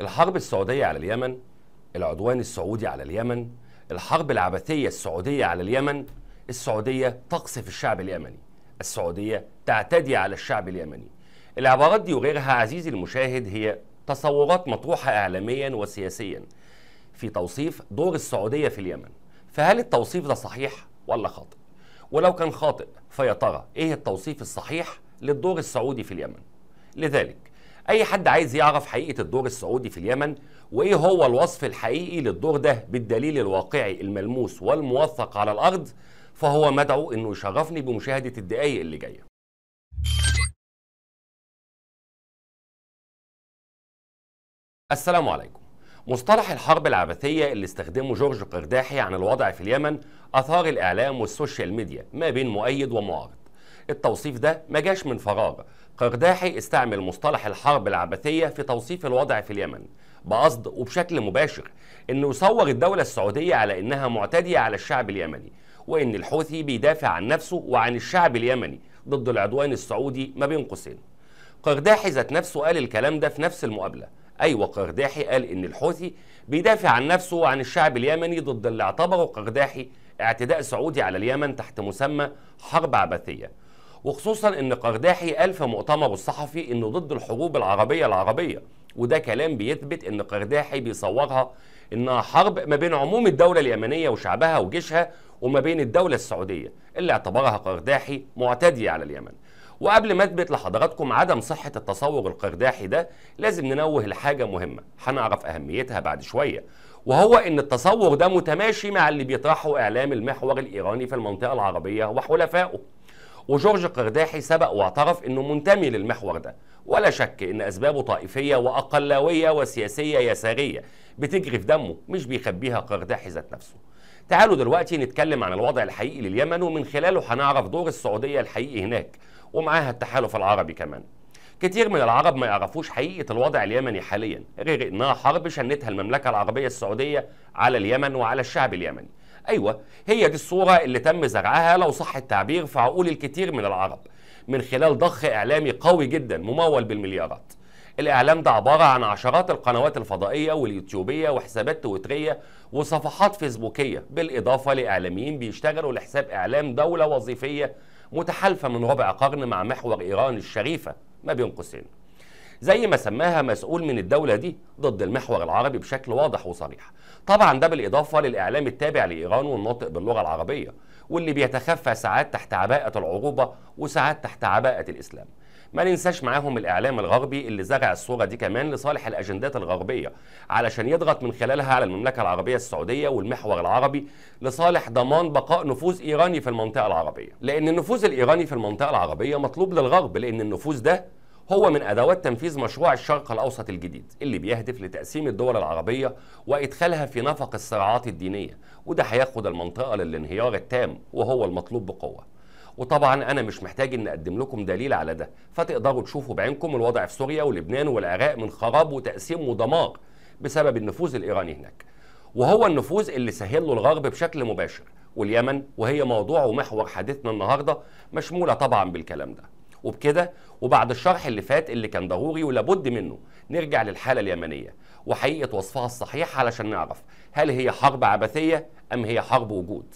الحرب السعودية على اليمن العدوان السعودي على اليمن الحرب العبثية السعودية على اليمن السعودية تقصف الشعب اليمني السعودية تعتدي على الشعب اليمني العبارات دي وغيرها عزيزي المشاهد هي تصورات مطروحة إعلاميا وسياسيا في توصيف دور السعودية في اليمن فهل التوصيف ده صحيح ولا خاطئ؟ ولو كان خاطئ فيا ترى إيه التوصيف الصحيح للدور السعودي في اليمن؟ لذلك اي حد عايز يعرف حقيقه الدور السعودي في اليمن وايه هو الوصف الحقيقي للدور ده بالدليل الواقعي الملموس والموثق على الارض فهو مدعو انه يشرفني بمشاهده الدقائق اللي جايه السلام عليكم مصطلح الحرب العبثية اللي استخدمه جورج قرداحي عن الوضع في اليمن أثار الإعلام والسوشيال ميديا ما بين مؤيد ومعارض التوصيف ده ما جاش من فراغ قرداحي استعمل مصطلح الحرب العبثية في توصيف الوضع في اليمن بقصد وبشكل مباشر أنه يصور الدولة السعودية على أنها معتدية على الشعب اليمني وأن الحوثي بيدافع عن نفسه وعن الشعب اليمني ضد العدوان السعودي ما بين قوسين قرداحي ذات نفسه قال الكلام ده في نفس المقابلة أيوة قرداحي قال إن الحوثي بيدافع عن نفسه وعن الشعب اليمني ضد اللي اعتبره قرداحي اعتداء سعودي على اليمن تحت مسمى حرب عبثية وخصوصا ان قرداحي قال في مؤتمره الصحفي انه ضد الحروب العربيه العربيه وده كلام بيثبت ان قرداحي بيصورها انها حرب ما بين عموم الدوله اليمنيه وشعبها وجيشها وما بين الدوله السعوديه اللي اعتبرها قرداحي معتديه على اليمن وقبل ما اثبت لحضراتكم عدم صحه التصور القرداحي ده لازم ننوه لحاجه مهمه هنعرف اهميتها بعد شويه وهو ان التصور ده متماشي مع اللي بيطرحه اعلام المحور الايراني في المنطقه العربيه وحلفائه وجورج قرداحي سبق واعترف انه منتمي للمحور ده ولا شك ان اسبابه طائفيه واقلاويه وسياسيه يساريه بتجري في دمه مش بيخبيها قرداحي ذات نفسه تعالوا دلوقتي نتكلم عن الوضع الحقيقي لليمن ومن خلاله هنعرف دور السعوديه الحقيقي هناك ومعاها التحالف العربي كمان كتير من العرب ما يعرفوش حقيقة الوضع اليمني حاليا غير إنها حرب شنتها المملكة العربية السعودية على اليمن وعلى الشعب اليمني أيوة هي دي الصورة اللي تم زرعها لو صح التعبير في عقول الكثير من العرب من خلال ضخ إعلامي قوي جدا ممول بالمليارات الإعلام ده عبارة عن عشرات القنوات الفضائية واليوتيوبية وحسابات تويترية وصفحات فيسبوكية بالإضافة لإعلاميين بيشتغلوا لحساب إعلام دولة وظيفية متحالفة من ربع قرن مع محور إيران الشريفة ما بين قوسين زي ما سماها مسؤول من الدولة دي ضد المحور العربي بشكل واضح وصريح طبعا ده بالإضافة للإعلام التابع لإيران والناطق باللغة العربية واللي بيتخفى ساعات تحت عباءة العروبة وساعات تحت عباءة الإسلام ما ننساش معاهم الإعلام الغربي اللي زرع الصورة دي كمان لصالح الأجندات الغربية علشان يضغط من خلالها على المملكة العربية السعودية والمحور العربي لصالح ضمان بقاء نفوذ إيراني في المنطقة العربية لأن النفوذ الإيراني في المنطقة العربية مطلوب للغرب لأن النفوذ ده هو من أدوات تنفيذ مشروع الشرق الأوسط الجديد اللي بيهدف لتقسيم الدول العربية وإدخالها في نفق الصراعات الدينية وده هياخد المنطقة للانهيار التام وهو المطلوب بقوة وطبعا أنا مش محتاج إن أقدم لكم دليل على ده فتقدروا تشوفوا بعينكم الوضع في سوريا ولبنان والعراق من خراب وتقسيم ودمار بسبب النفوذ الإيراني هناك وهو النفوذ اللي سهل له الغرب بشكل مباشر واليمن وهي موضوع ومحور حديثنا النهارده مشموله طبعا بالكلام ده وبكده وبعد الشرح اللي فات اللي كان ضروري ولابد منه نرجع للحالة اليمنية وحقيقة وصفها الصحيح علشان نعرف هل هي حرب عبثية أم هي حرب وجود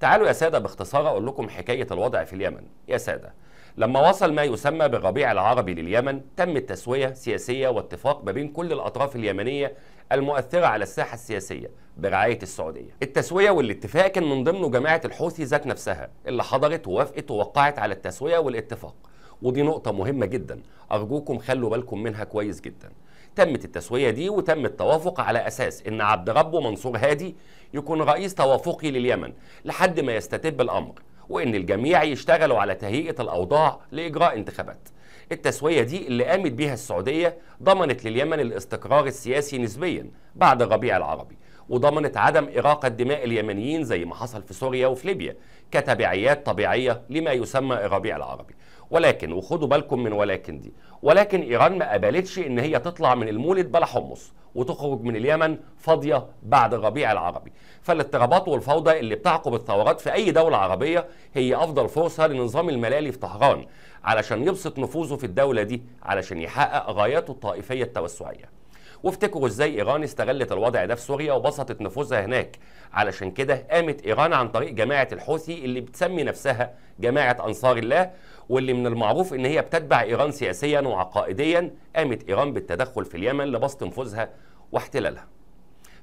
تعالوا يا سادة باختصار أقول لكم حكاية الوضع في اليمن يا سادة لما وصل ما يسمى بالربيع العربي لليمن تم التسوية سياسية واتفاق ما بين كل الأطراف اليمنية المؤثرة على الساحة السياسية برعاية السعودية التسوية والاتفاق كان من ضمنه جماعة الحوثي ذات نفسها اللي حضرت ووافقت ووقعت على التسوية والاتفاق ودي نقطة مهمة جدا أرجوكم خلوا بالكم منها كويس جدا تمت التسوية دي وتم التوافق على أساس إن عبد ربه منصور هادي يكون رئيس توافقي لليمن لحد ما يستتب الأمر وإن الجميع يشتغلوا على تهيئة الأوضاع لإجراء انتخابات التسوية دي اللي قامت بها السعودية ضمنت لليمن الاستقرار السياسي نسبيا بعد الربيع العربي وضمنت عدم إراقة دماء اليمنيين زي ما حصل في سوريا وفي ليبيا كتبعيات طبيعية لما يسمى الربيع العربي ولكن وخدوا بالكم من ولكن دي ولكن ايران ما قبلتش ان هي تطلع من المولد بلا حمص وتخرج من اليمن فاضيه بعد الربيع العربي فالاضطرابات والفوضى اللي بتعقب الثورات في اي دوله عربيه هي افضل فرصه لنظام الملالي في طهران علشان يبسط نفوذه في الدوله دي علشان يحقق غاياته الطائفيه التوسعيه وافتكروا ازاي ايران استغلت الوضع ده في سوريا وبسطت نفوذها هناك علشان كده قامت ايران عن طريق جماعه الحوثي اللي بتسمي نفسها جماعه انصار الله واللي من المعروف ان هي بتتبع ايران سياسيا وعقائديا قامت ايران بالتدخل في اليمن لبسط نفوذها واحتلالها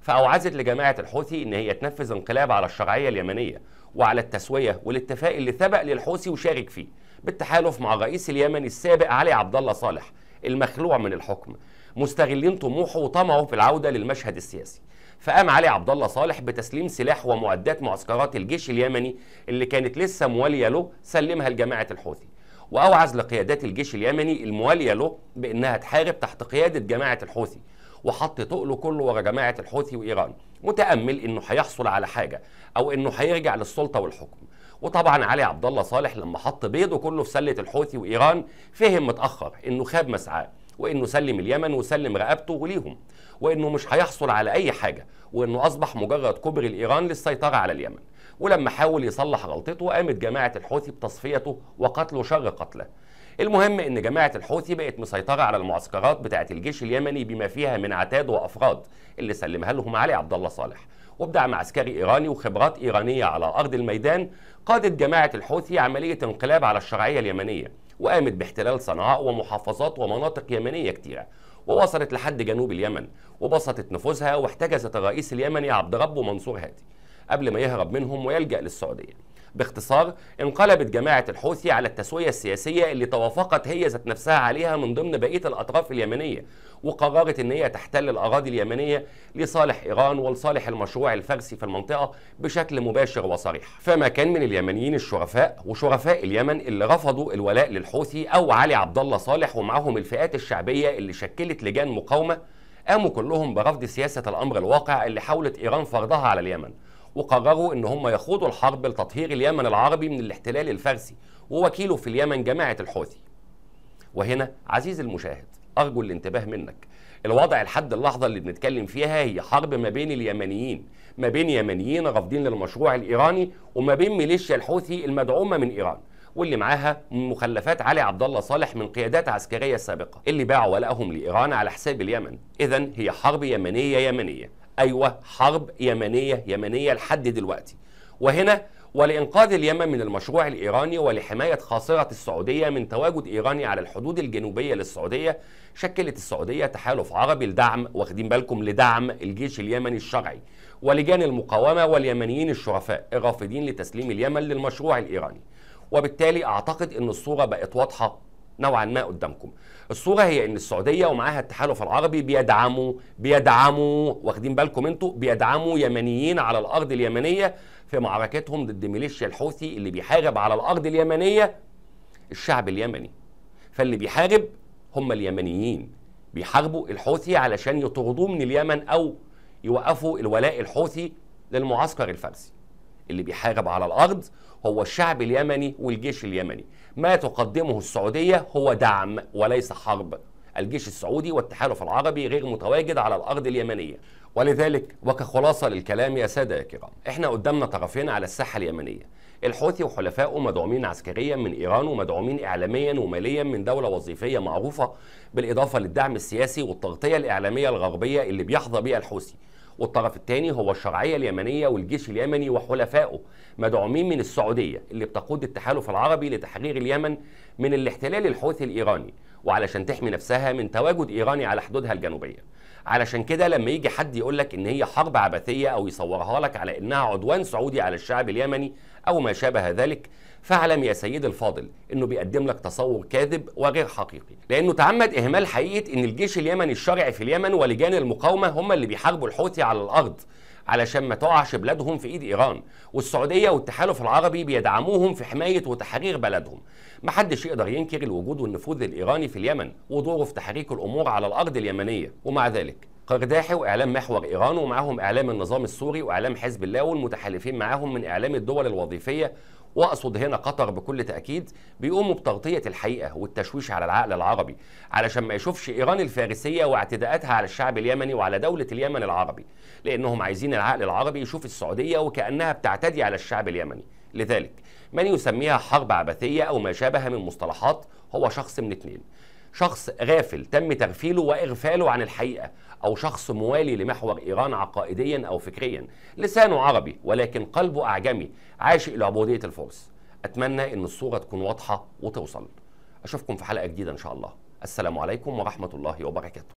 فأوعزت لجماعة الحوثي إن هي تنفذ انقلاب على الشرعية اليمنية وعلى التسوية والاتفاق اللي سبق للحوثي وشارك فيه بالتحالف مع الرئيس اليمني السابق علي عبد الله صالح المخلوع من الحكم مستغلين طموحه وطمعه في العودة للمشهد السياسي فقام علي عبد الله صالح بتسليم سلاح ومعدات معسكرات الجيش اليمني اللي كانت لسه موالية له سلمها لجماعة الحوثي وأوعز لقيادات الجيش اليمني الموالية له بأنها تحارب تحت قيادة جماعة الحوثي وحط تقله كله ورا جماعة الحوثي وإيران متأمل أنه هيحصل على حاجة أو أنه هيرجع للسلطة والحكم وطبعا علي عبد الله صالح لما حط بيضه كله في سله الحوثي وايران فهم متاخر انه خاب مسعاه وانه سلم اليمن وسلم رقبته وليهم وانه مش هيحصل على اي حاجه وانه اصبح مجرد كوبري الايران للسيطره على اليمن ولما حاول يصلح غلطته قامت جماعه الحوثي بتصفيته وقتله شر قتله المهم ان جماعه الحوثي بقت مسيطره على المعسكرات بتاعه الجيش اليمني بما فيها من عتاد وافراد اللي سلمها لهم علي عبد الله صالح وبدعم عسكري إيراني وخبرات إيرانية على أرض الميدان قادت جماعة الحوثي عملية انقلاب على الشرعية اليمنية وقامت باحتلال صنعاء ومحافظات ومناطق يمنية كتيرة ووصلت لحد جنوب اليمن وبسطت نفوذها واحتجزت الرئيس اليمني عبد ربه منصور هادي قبل ما يهرب منهم ويلجأ للسعودية باختصار انقلبت جماعة الحوثي على التسوية السياسية اللي توافقت هي ذات نفسها عليها من ضمن بقية الأطراف اليمنية وقررت ان هي تحتل الاراضي اليمنيه لصالح ايران ولصالح المشروع الفارسي في المنطقه بشكل مباشر وصريح فما كان من اليمنيين الشرفاء وشرفاء اليمن اللي رفضوا الولاء للحوثي او علي عبد الله صالح ومعهم الفئات الشعبيه اللي شكلت لجان مقاومه قاموا كلهم برفض سياسه الامر الواقع اللي حاولت ايران فرضها على اليمن وقرروا ان هم يخوضوا الحرب لتطهير اليمن العربي من الاحتلال الفارسي ووكيله في اليمن جماعه الحوثي. وهنا عزيزي المشاهد ارجو الانتباه منك الوضع لحد اللحظه اللي بنتكلم فيها هي حرب ما بين اليمنيين ما بين يمنيين رافضين للمشروع الايراني وما بين ميليشيا الحوثي المدعومه من ايران واللي معاها مخلفات علي عبد الله صالح من قيادات عسكريه سابقه اللي باعوا ولائهم لايران على حساب اليمن اذا هي حرب يمنيه يمنيه أيوة حرب يمنية يمنية لحد دلوقتي وهنا ولإنقاذ اليمن من المشروع الإيراني ولحماية خاصرة السعودية من تواجد إيراني على الحدود الجنوبية للسعودية شكلت السعودية تحالف عربي لدعم واخدين بالكم لدعم الجيش اليمني الشرعي ولجان المقاومة واليمنيين الشرفاء الرافضين لتسليم اليمن للمشروع الإيراني وبالتالي أعتقد أن الصورة بقت واضحة نوعا ما قدامكم الصوره هي ان السعوديه ومعاها التحالف العربي بيدعموا بيدعموا واخدين بالكم انتوا بيدعموا يمنيين على الارض اليمنيه في معركتهم ضد ميليشيا الحوثي اللي بيحارب على الارض اليمنيه الشعب اليمني فاللي بيحارب هم اليمنيين بيحاربوا الحوثي علشان يطردوه من اليمن او يوقفوا الولاء الحوثي للمعسكر الفارسي اللي بيحارب على الارض هو الشعب اليمني والجيش اليمني ما تقدمه السعوديه هو دعم وليس حرب الجيش السعودي والتحالف العربي غير متواجد على الارض اليمنيه ولذلك وكخلاصه للكلام يا ساده يا كرام احنا قدامنا طرفين على الساحه اليمنيه الحوثي وحلفائه مدعومين عسكريا من ايران ومدعومين اعلاميا وماليا من دوله وظيفيه معروفه بالاضافه للدعم السياسي والتغطيه الاعلاميه الغربيه اللي بيحظى بها الحوثي والطرف الثاني هو الشرعيه اليمنيه والجيش اليمني وحلفائه مدعومين من السعوديه اللي بتقود التحالف العربي لتحرير اليمن من الاحتلال الحوثي الايراني وعلشان تحمي نفسها من تواجد ايراني على حدودها الجنوبيه علشان كده لما يجي حد يقول لك ان هي حرب عبثيه او يصورها لك على انها عدوان سعودي على الشعب اليمني او ما شابه ذلك فاعلم يا سيدي الفاضل انه بيقدم لك تصور كاذب وغير حقيقي لانه تعمد اهمال حقيقه ان الجيش اليمني الشرعي في اليمن ولجان المقاومه هم اللي بيحاربوا الحوثي على الارض علشان ما تقعش بلادهم في ايد ايران والسعوديه والتحالف العربي بيدعموهم في حمايه وتحرير بلدهم محدش يقدر ينكر الوجود والنفوذ الايراني في اليمن ودوره في تحريك الامور على الارض اليمنيه ومع ذلك قرداحي واعلام محور ايران ومعاهم اعلام النظام السوري واعلام حزب الله والمتحالفين معاهم من اعلام الدول الوظيفيه واقصد هنا قطر بكل تاكيد بيقوموا بتغطيه الحقيقه والتشويش على العقل العربي علشان ما يشوفش ايران الفارسيه واعتداءاتها على الشعب اليمني وعلى دوله اليمن العربي لانهم عايزين العقل العربي يشوف السعوديه وكانها بتعتدي على الشعب اليمني لذلك من يسميها حرب عبثيه او ما شابه من مصطلحات هو شخص من اثنين شخص غافل تم تغفيله واغفاله عن الحقيقه او شخص موالي لمحور ايران عقائديا او فكريا لسانه عربي ولكن قلبه اعجمي عاشق لعبوديه الفرس اتمنى ان الصوره تكون واضحه وتوصل اشوفكم في حلقه جديده ان شاء الله السلام عليكم ورحمه الله وبركاته